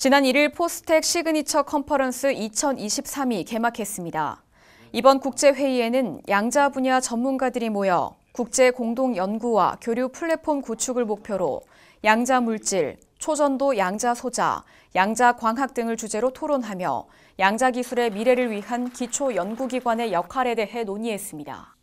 지난 1일 포스텍 시그니처 컨퍼런스 2023이 개막했습니다. 이번 국제회의에는 양자 분야 전문가들이 모여 국제 공동 연구와 교류 플랫폼 구축을 목표로 양자 물질, 초전도 양자 소자, 양자 광학 등을 주제로 토론하며 양자 기술의 미래를 위한 기초 연구기관의 역할에 대해 논의했습니다.